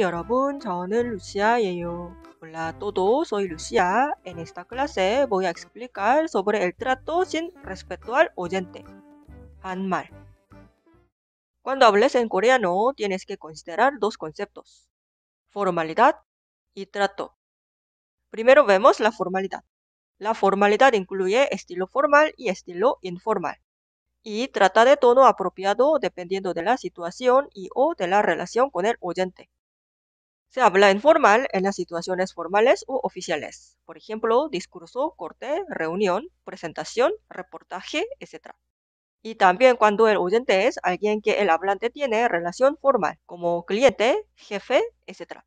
여러분 Hola a todos, soy Lucia. En esta clase voy a explicar sobre el trato sin respeto al oyente. Hanmal. Cuando hables en coreano, tienes que considerar dos conceptos: formalidad y trato. Primero vemos la formalidad. La formalidad incluye estilo formal y estilo informal y trata de tono apropiado dependiendo de la situación y o de la relación con el oyente. Se habla informal en las situaciones formales u oficiales, por ejemplo, discurso, corte, reunión, presentación, reportaje, etc. Y también cuando el oyente es alguien que el hablante tiene relación formal, como cliente, jefe, etc.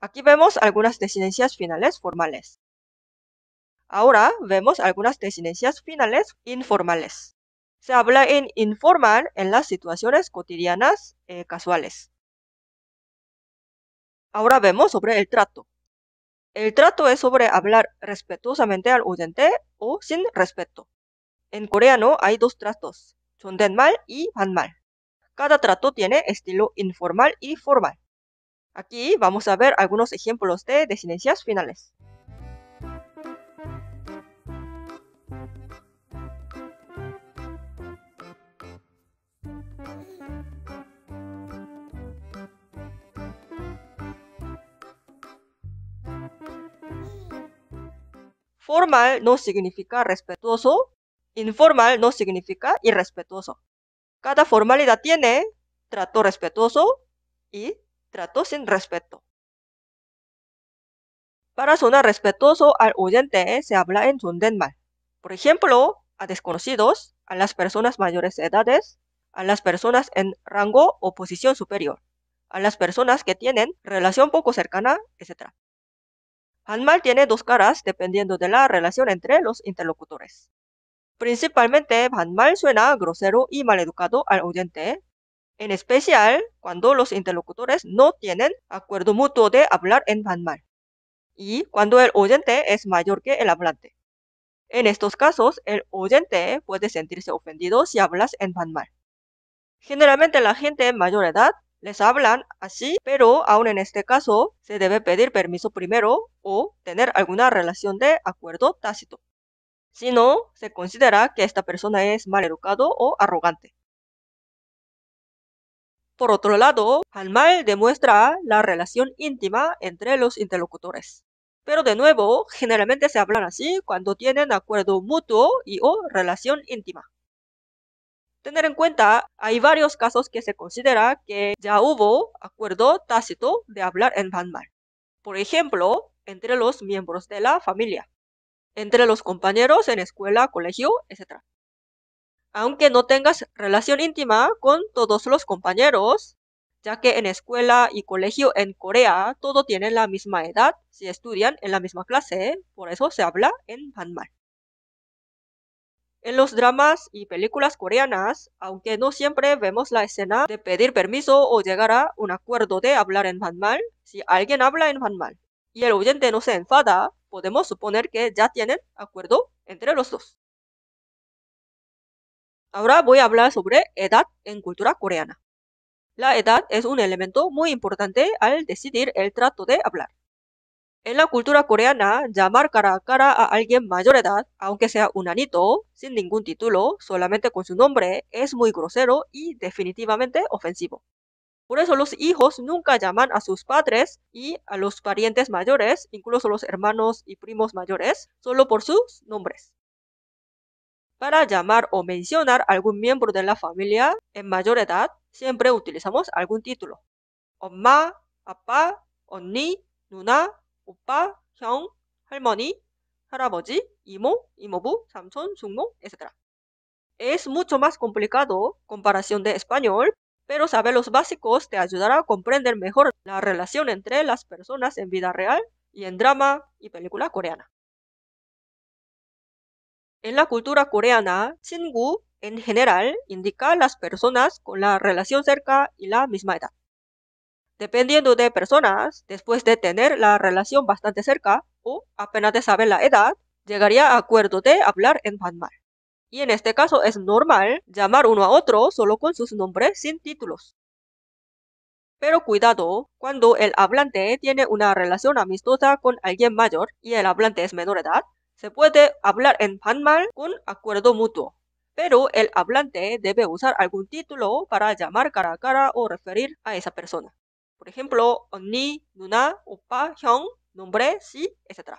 Aquí vemos algunas desinencias finales formales. Ahora vemos algunas desinencias finales informales. Se habla en informal en las situaciones cotidianas eh, casuales. Ahora vemos sobre el trato. El trato es sobre hablar respetuosamente al oyente o sin respeto. En coreano hay dos tratos, mal y mal. Cada trato tiene estilo informal y formal. Aquí vamos a ver algunos ejemplos de desinencias finales. Formal no significa respetuoso, informal no significa irrespetuoso. Cada formalidad tiene trato respetuoso y trato sin respeto. Para sonar respetuoso al oyente eh, se habla en mal. Por ejemplo, a desconocidos, a las personas mayores de edades, a las personas en rango o posición superior, a las personas que tienen relación poco cercana, etc. Hanmal tiene dos caras dependiendo de la relación entre los interlocutores. Principalmente, Hanmal suena grosero y maleducado al oyente, en especial cuando los interlocutores no tienen acuerdo mutuo de hablar en Hanmal y cuando el oyente es mayor que el hablante. En estos casos, el oyente puede sentirse ofendido si hablas en Hanmal. Generalmente la gente mayor edad les hablan así, pero aún en este caso se debe pedir permiso primero o tener alguna relación de acuerdo tácito. Si no, se considera que esta persona es mal educado o arrogante. Por otro lado, mal demuestra la relación íntima entre los interlocutores. Pero de nuevo, generalmente se hablan así cuando tienen acuerdo mutuo y o relación íntima tener en cuenta, hay varios casos que se considera que ya hubo acuerdo tácito de hablar en Banmal. Por ejemplo, entre los miembros de la familia, entre los compañeros en escuela, colegio, etc. Aunque no tengas relación íntima con todos los compañeros, ya que en escuela y colegio en Corea todo tienen la misma edad, si estudian en la misma clase, por eso se habla en Banmal. En los dramas y películas coreanas, aunque no siempre vemos la escena de pedir permiso o llegar a un acuerdo de hablar en Hanmal, si alguien habla en Hanmal y el oyente no se enfada, podemos suponer que ya tienen acuerdo entre los dos. Ahora voy a hablar sobre edad en cultura coreana. La edad es un elemento muy importante al decidir el trato de hablar. En la cultura coreana, llamar cara a cara a alguien mayor edad, aunque sea un anito, sin ningún título, solamente con su nombre, es muy grosero y definitivamente ofensivo. Por eso los hijos nunca llaman a sus padres y a los parientes mayores, incluso los hermanos y primos mayores, solo por sus nombres. Para llamar o mencionar algún miembro de la familia en mayor edad, siempre utilizamos algún título. papá, onni, nuna, es mucho más complicado comparación de español, pero saber los básicos te ayudará a comprender mejor la relación entre las personas en vida real y en drama y película coreana. En la cultura coreana, 친구 en general indica las personas con la relación cerca y la misma edad. Dependiendo de personas, después de tener la relación bastante cerca o apenas de saber la edad, llegaría a acuerdo de hablar en panmal. Y en este caso es normal llamar uno a otro solo con sus nombres sin títulos. Pero cuidado, cuando el hablante tiene una relación amistosa con alguien mayor y el hablante es menor edad, se puede hablar en panmal con acuerdo mutuo. Pero el hablante debe usar algún título para llamar cara a cara o referir a esa persona. Por ejemplo, Onni, Nuna, upa, Hyung, nombre, si, etc.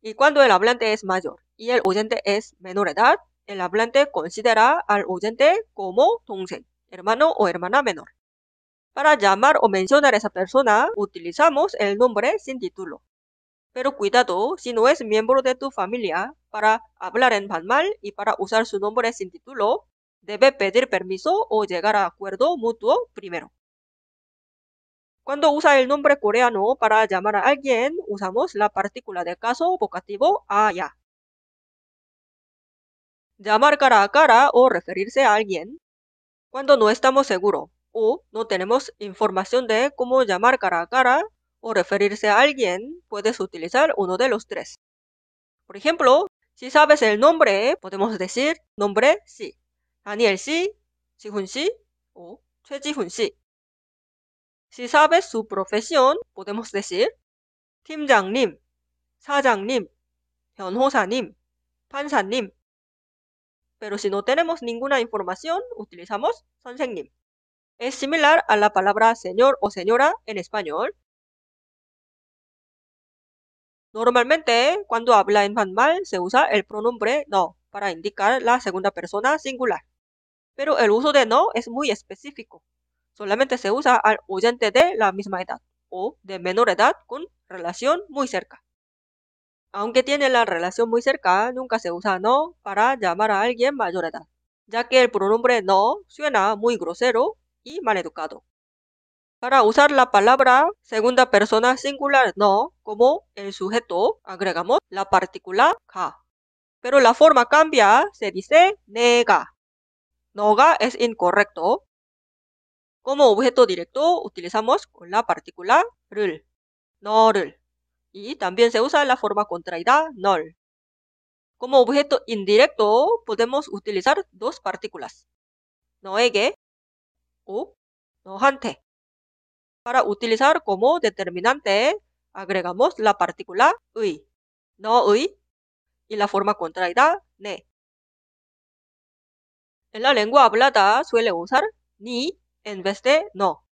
Y cuando el hablante es mayor y el oyente es menor edad, el hablante considera al oyente como doncel, hermano o hermana menor. Para llamar o mencionar a esa persona, utilizamos el nombre sin título. Pero cuidado si no es miembro de tu familia, para hablar en panmal y para usar su nombre sin título, debe pedir permiso o llegar a acuerdo mutuo primero. Cuando usa el nombre coreano para llamar a alguien, usamos la partícula de caso vocativo a ya. Llamar cara a cara o referirse a alguien. Cuando no estamos seguros o no tenemos información de cómo llamar cara a cara o referirse a alguien, puedes utilizar uno de los tres. Por ejemplo, si sabes el nombre, podemos decir nombre sí. 다니엘 씨, 지훈 씨, o 최지훈 씨. Si sabes su profesión, podemos decir 팀장님, 사장님, 변호사님, 판사님. Pero si no tenemos ninguna información, utilizamos 선생님. Es similar a la palabra señor o señora en español. Normalmente, cuando habla en Man se usa el pronombre no para indicar la segunda persona singular. Pero el uso de no es muy específico. Solamente se usa al oyente de la misma edad o de menor edad con relación muy cerca. Aunque tiene la relación muy cerca, nunca se usa no para llamar a alguien mayor edad, ya que el pronombre no suena muy grosero y maleducado. Para usar la palabra segunda persona singular no como el sujeto, agregamos la partícula ka. Pero la forma cambia, se dice nega. Noga es incorrecto. Como objeto directo utilizamos con la partícula rul, NORUL Y también se usa la forma contraída nol. Como objeto indirecto podemos utilizar dos partículas, Noege o NOJANTE, Para utilizar como determinante agregamos la partícula No ui y la forma contraída ne. En la lengua hablada suele usar ni en vez de no.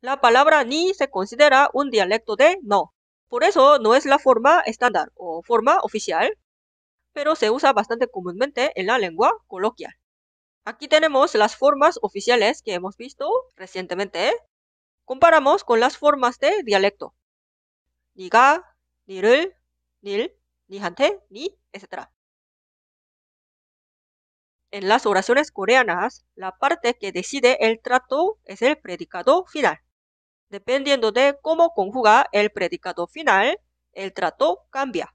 La palabra ni se considera un dialecto de no. Por eso no es la forma estándar o forma oficial, pero se usa bastante comúnmente en la lengua coloquial. Aquí tenemos las formas oficiales que hemos visto recientemente. Comparamos con las formas de dialecto. NI NI GA, NI L, NI HANTE, ni, etc. En las oraciones coreanas, la parte que decide el trato es el predicado final. Dependiendo de cómo conjuga el predicado final, el trato cambia.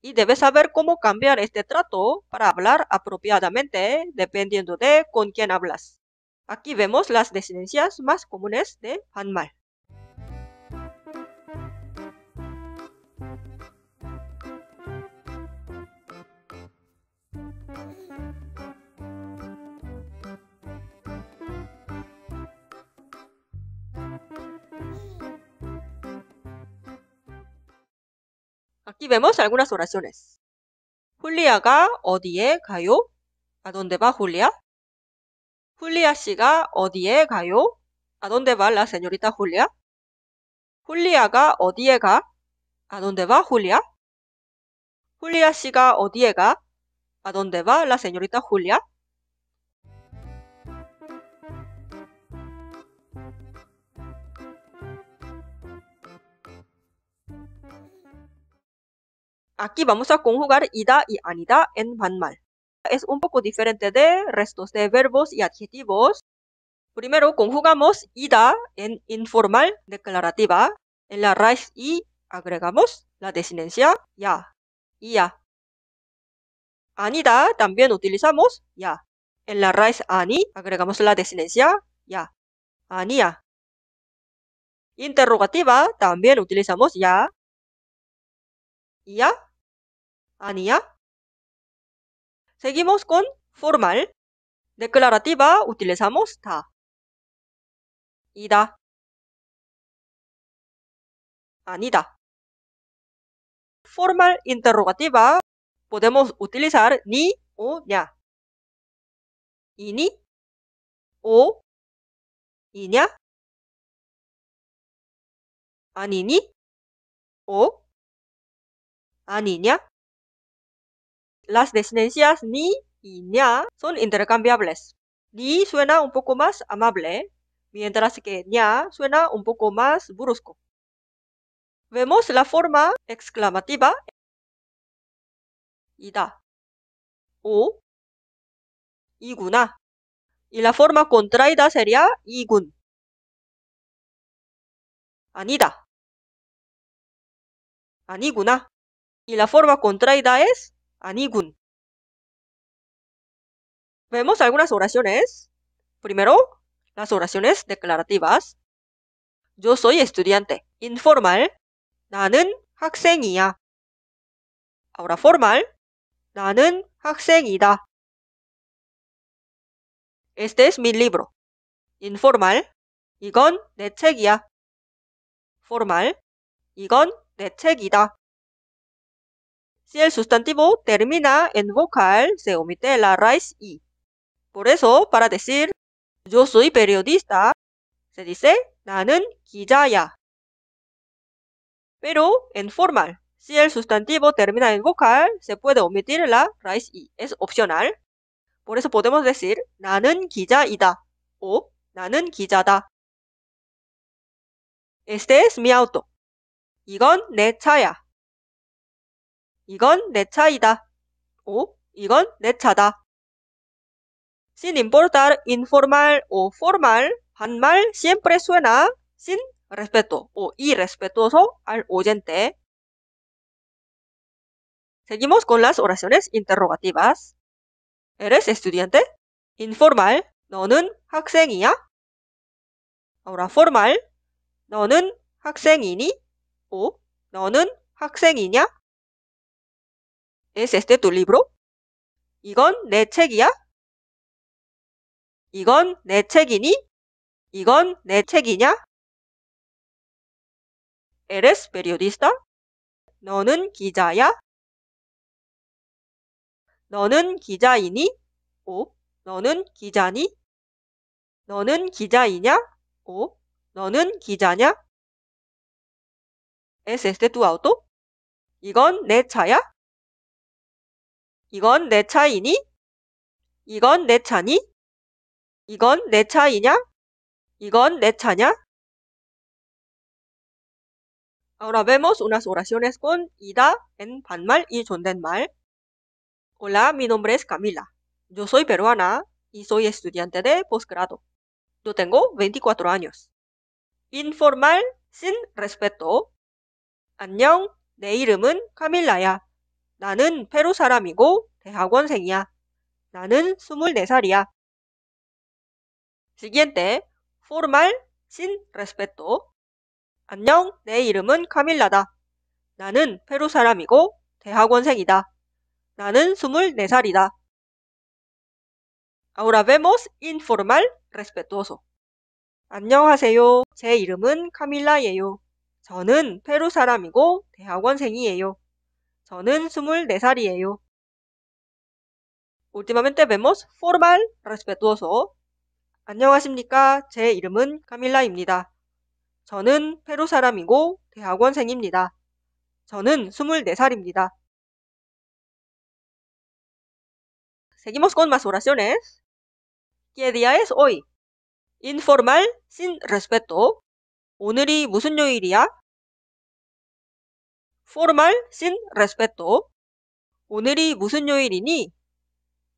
Y debes saber cómo cambiar este trato para hablar apropiadamente dependiendo de con quién hablas. Aquí vemos las desinencias más comunes de Hanmal. Aquí vemos algunas oraciones. 훌리아가 어디에 가요? ¿A dónde va Julia? 훌리아 씨가 어디에 가요? ¿A dónde va la señorita Julia? 훌리아가 어디에 가? ¿A dónde va Julia? 훌리아 씨가 어디에 가? ¿A dónde va la señorita Julia? Aquí vamos a conjugar ida y anida en manual. Es un poco diferente de restos de verbos y adjetivos. Primero conjugamos ida en informal declarativa. En la raíz I agregamos la desinencia ya. Ya. Anida también utilizamos ya. En la raíz ani agregamos la desinencia ya. Anía. Interrogativa también utilizamos ya. Ya 아니야? Seguimos con formal. Declarativa utilizamos ta. ida, anida. Formal interrogativa podemos utilizar ni o ya. ¿Ni? O ¿ña? ¿Ani Ini o 이냐? ni o 아니냐? Las desinencias ni y ña son intercambiables. Ni suena un poco más amable, ¿eh? mientras que ña suena un poco más brusco. Vemos la forma exclamativa ida o iguna y la forma contraída sería igun anida aniguna y la forma contraída es 아니군. Vemos algunas oraciones. Primero, las oraciones declarativas. Yo soy estudiante. Informal. 나는 학생이야. Ahora formal. 나는 학생이다. Este es mi libro. Informal. 이건 내 책이야. Formal. 이건 내 책이다. Si el sustantivo termina en vocal, se omite la raíz i. Por eso, para decir yo soy periodista, se dice 나는 기자야. Pero en formal, si el sustantivo termina en vocal, se puede omitir la raíz i. Es opcional. Por eso podemos decir 나는 기자이다 o 나는 기자다. Este es mi auto. 이건 내 차야. 이건 내 차이다. O. 이건 내 차다. Sin importar informal o formal, 반말 siempre suena sin respeto o irrespetuoso al oyente. Seguimos con las oraciones interrogativas. ¿Eres estudiante? Informal. 너는 학생이야? Ahora formal. 너는 학생이니? o 너는 학생이냐? ¿Es este tu libro? 이건 내 책이야? 이건 내 책이니? 이건 내 책이냐? ¿Eres periodista? 너는 기자야? 너는 기자이니? 오, 너는 기자니? 너는 기자이냐? 오, 너는 기자냐? ¿Es este tu auto? 이건 내 차야? 이건 내 차이니? 이건 내 차니? 이건 내 차이냐? 이건 내 차냐? Ahora vemos unas oraciones con ida en panmal y 존댓말. Hola, mi nombre es Camila. Yo soy peruana y soy estudiante de posgrado. Yo tengo 24 años. Informal, sin respeto. 안녕, 내 이름은 카밀라야. 나는 페루 사람이고 대학원생이야. 나는 24살이야. Siguiente, formal sin respeto. 안녕, 내 이름은 카밀라다. 나는 페루 사람이고 대학원생이다. 나는 24살이다. Ahora vemos informal respetuoso. 안녕하세요. 제 이름은 카밀라예요. 저는 페루 사람이고 대학원생이에요. 저는 24살이에요. Últimamente vemos formal respetuoso. 안녕하십니까. 제 이름은 카밀라입니다. 저는 페루 사람이고 대학원생입니다. 저는 24살입니다. Seguimos con más oraciones. ¿Qué día es hoy? Informal sin respeto. 오늘이 무슨 요일이야? formal sin respeto. 오늘이 무슨 요일이니?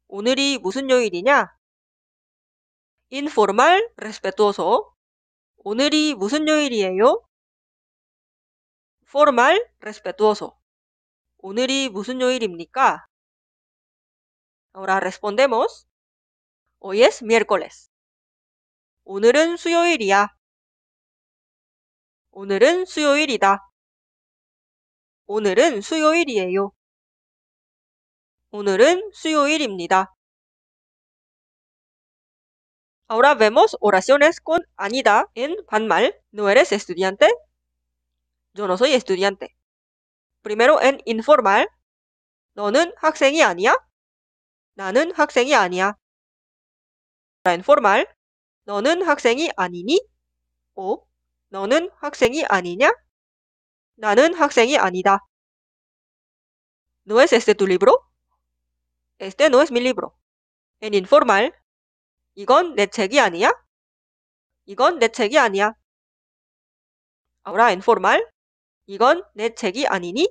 오늘이 무슨 요일이냐? informal respetuoso. 오늘이 무슨 요일이에요? formal respetuoso. 오늘이 무슨 요일입니까? Ahora respondemos. Hoy es miércoles. 오늘은 수요일이야. 오늘은 수요일이다. 오늘은 수요일이에요. 오늘은 수요일입니다. Ahora vemos oraciones con Anita en 반말. ¿No eres estudiante? Yo no soy estudiante. Primero en informal. 너는 학생이 아니야? 나는 학생이 아니야. En formal. 너는 학생이 아니니? O 너는 학생이 아니냐? 나는 학생이 아니다. No es este tu libro? Este no es mi libro. En informal. 이건 내 책이 아니야? 이건 내 책이 아니야. Ahora en formal. 이건 내 책이 아니니?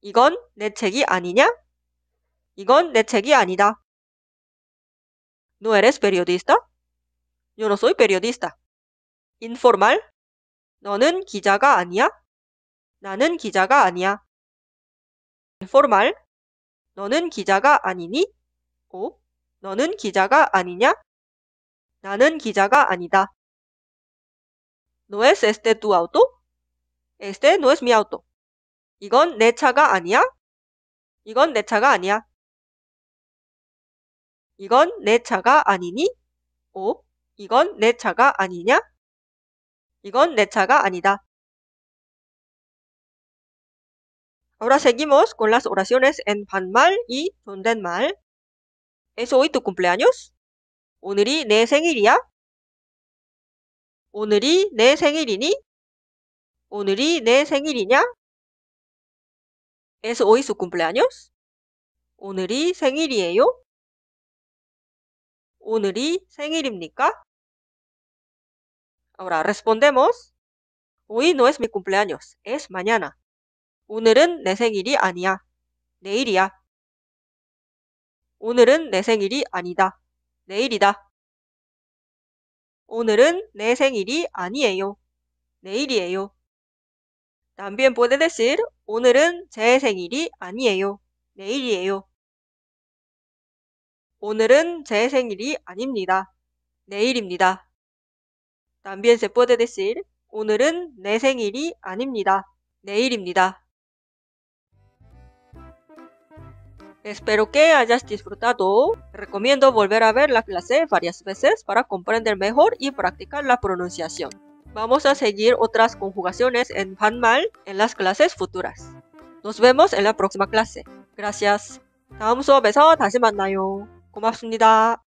이건 내 책이 아니냐? 이건 내 책이 아니다. No eres periodista? Yo no soy periodista. Informal. 너는 기자가 아니야? 나는 기자가 아니야. formal. 너는 기자가 아니니? 오. 너는 기자가 아니냐? 나는 기자가 아니다. No es este tu auto? Este no es mi auto. 이건 내 차가 아니야? 이건 내 차가 아니야. 이건 내 차가 아니니? 오. 이건 내 차가 아니냐? 이건 내 차가 아니다. Ahora seguimos con las oraciones en Panmal y Tondenmal. ¿Es hoy tu cumpleaños? ¿Oneri ne sengiria? ¿Oneri ne sengirini? ¿Oneri ne sengirinya? ¿Es hoy su cumpleaños? ¿Oneri yo? ¿Oneri sengirimnica? Ahora respondemos. Hoy no es mi cumpleaños, es mañana. 오늘은 내 생일이 아니야. 내일이야. 오늘은 내 생일이 아니다. 내일이다. 오늘은 내 생일이 아니에요. 내일이에요. También puede decir 오늘은 제 생일이 아니에요. 내일이에요. 오늘은 제 생일이 아닙니다. 내일입니다. También se puede decir 오늘은 내 생일이 아닙니다. 내일입니다. Espero que hayas disfrutado. recomiendo volver a ver la clase varias veces para comprender mejor y practicar la pronunciación. Vamos a seguir otras conjugaciones en Hanmal en las clases futuras. Nos vemos en la próxima clase. Gracias.